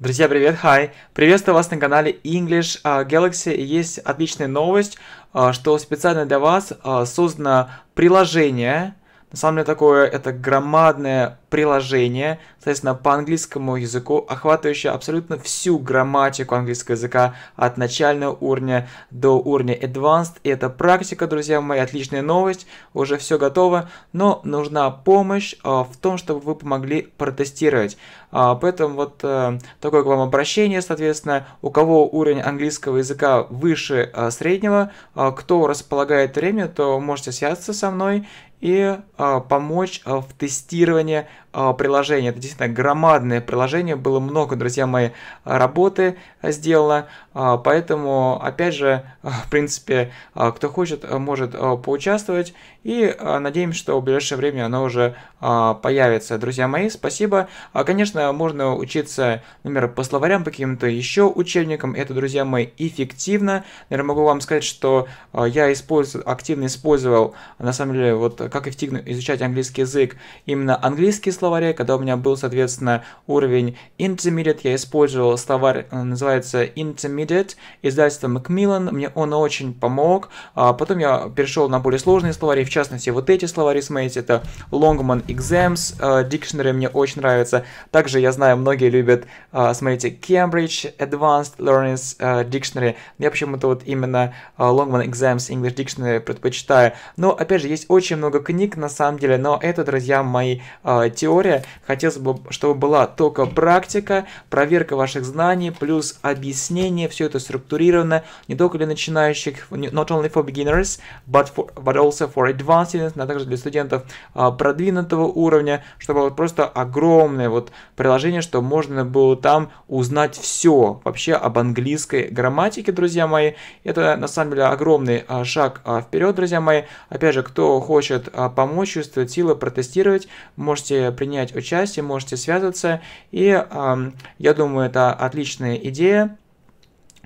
Друзья, привет, хай! Приветствую вас на канале English а, Galaxy. Есть отличная новость, а, что специально для вас а, создано приложение, на самом деле такое это громадное приложение, соответственно, по английскому языку, охватывающее абсолютно всю грамматику английского языка от начального уровня до уровня advanced. И это практика, друзья мои, отличная новость, уже все готово, но нужна помощь а, в том, чтобы вы помогли протестировать. А, поэтому вот э, такое к вам обращение, соответственно, у кого уровень английского языка выше э, среднего, а, кто располагает время, то можете связаться со мной и а, помочь а, в тестировании а, приложение. Это действительно громадное приложение, было много, друзья мои, работы а, сделано, а, поэтому, опять же, в принципе, кто хочет, может поучаствовать, и надеемся, что в ближайшее время оно уже появится. Друзья мои, спасибо. Конечно, можно учиться, например, по словарям, по каким-то еще учебникам, это, друзья мои, эффективно. Наверное, могу вам сказать, что я использую, активно использовал, на самом деле, вот как эффективно изучать английский язык, именно английские слова, словаре, когда у меня был, соответственно, уровень Intermediate, я использовал словарь, э, называется Intermediate, издательство Macmillan, мне он очень помог. А, потом я перешел на более сложные словари, в частности, вот эти словари, смотрите, это Longman Exams, э, Dictionary мне очень нравится. Также я знаю, многие любят, э, смотрите, Cambridge Advanced Learners Dictionary. Я почему-то вот именно Longman Exams English Dictionary предпочитаю. Но, опять же, есть очень много книг, на самом деле, но это, друзья мои, теории теория, хотелось бы, чтобы была только практика, проверка ваших знаний, плюс объяснение, все это структурировано, не только для начинающих, not only for beginners, but, for, but also for advanced students, а также для студентов а, продвинутого уровня, чтобы было просто огромное вот приложение, что можно было там узнать все вообще об английской грамматике, друзья мои. Это на самом деле огромный а, шаг а, вперед, друзья мои. Опять же, кто хочет помочь, чувствовать силы, протестировать, можете прийти принять участие, можете связываться. И я думаю, это отличная идея.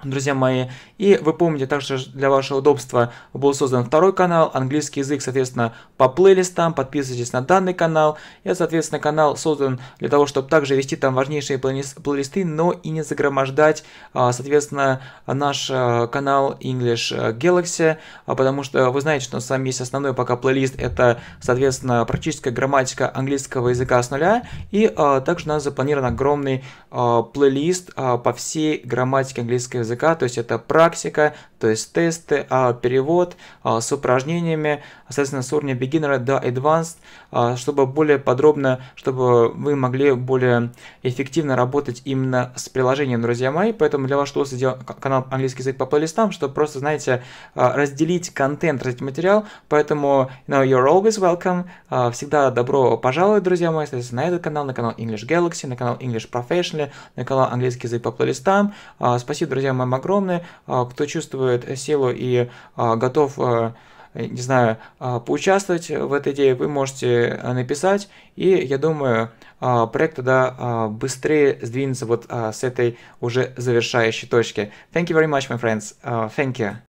Друзья мои, и вы помните, также для вашего удобства был создан второй канал, английский язык, соответственно, по плейлистам, подписывайтесь на данный канал. Я соответственно, канал создан для того, чтобы также вести там важнейшие плейлисты, но и не загромождать, а, соответственно, наш а, канал English э, Galaxy, а, потому что вы знаете, что у нас с вами есть основной пока плейлист, это, соответственно, практическая грамматика английского языка с нуля, и также у нас запланирован огромный плейлист по всей грамматике английского языка языка, то есть это практика, то есть тесты, а, перевод а, с упражнениями, соответственно, с уровня beginner до advanced, а, чтобы более подробно, чтобы вы могли более эффективно работать именно с приложением, друзья мои. Поэтому для вас что сделал канал английский язык по плейлистам, чтобы просто, знаете, разделить контент, разделить материал. Поэтому, you know, you're always welcome. Всегда добро пожаловать, друзья мои, соответственно, на этот канал, на канал English Galaxy, на канал English Professional, на канал английский язык по плейлистам. Спасибо, друзья мои вам огромны. А, кто чувствует силу и а, готов а, не знаю, поучаствовать в этой идее, вы можете написать, и я думаю, проект тогда быстрее сдвинется вот с этой уже завершающей точки. Thank you very much, my friends. Thank you.